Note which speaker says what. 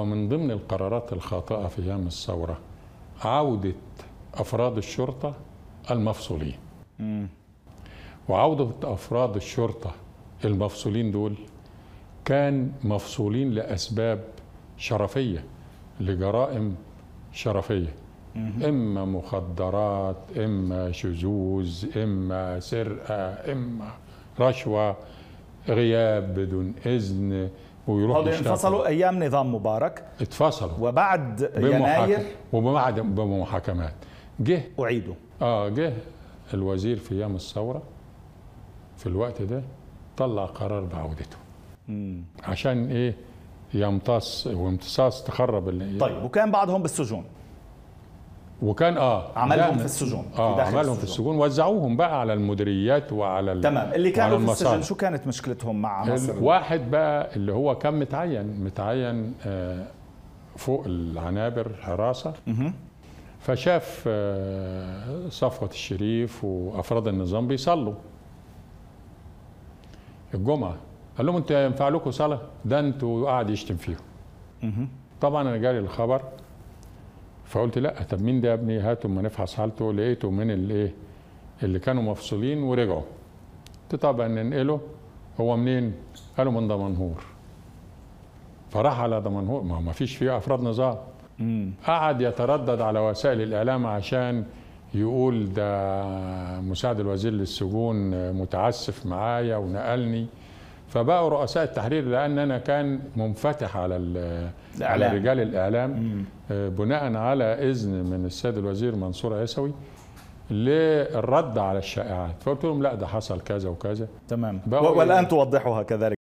Speaker 1: ومن ضمن القرارات الخاطئة في أيام الثورة عودة أفراد الشرطة المفصولين وعودة أفراد الشرطة المفصولين دول كان مفصولين لأسباب شرفية لجرائم شرفية إما مخدرات إما شذوذ إما سرقة إما رشوة غياب بدون إذن ويروح هذول انفصلوا ايام نظام مبارك اتفصلوا وبعد يناير وبعد بمحاكمات جه اعيدوا اه جه الوزير في ايام الثوره في الوقت ده طلع قرار بعودته مم. عشان ايه يمتص وامتصاص تخرب اللي طيب وكان بعضهم بالسجون وكان اه عملهم في السجون اه في عملهم السجون. في السجون وزعوهم بقى على المديريات وعلى تمام اللي كانوا في السجن شو كانت مشكلتهم مع مصر؟ واحد بقى اللي هو كان متعين متعين آه فوق العنابر حراسه فشاف آه صفوه الشريف وافراد النظام بيصلوا الجمعه قال لهم انتوا ينفع لكم صلاه ده انتوا قاعد يشتم فيهم طبعا انا جالي الخبر فقلت لا طب مين ده يا ابني هات ما نفحص حالته لقيته من الايه اللي كانوا مفصولين ورجعوا قلت طب ننقله هو منين؟ قالوا من دمنهور فراح على دمنهور ما هو ما فيش فيه افراد نظام قعد يتردد على وسائل الاعلام عشان يقول ده مساعد الوزير للسجون متعسف معايا ونقلني فبقوا رؤساء التحرير لان انا كان منفتح على على رجال الاعلام آه، بناء على اذن من السيد الوزير منصور عيسوي للرد على الشائعات فقلت لهم لا ده حصل كذا وكذا تمام والان توضحها كذلك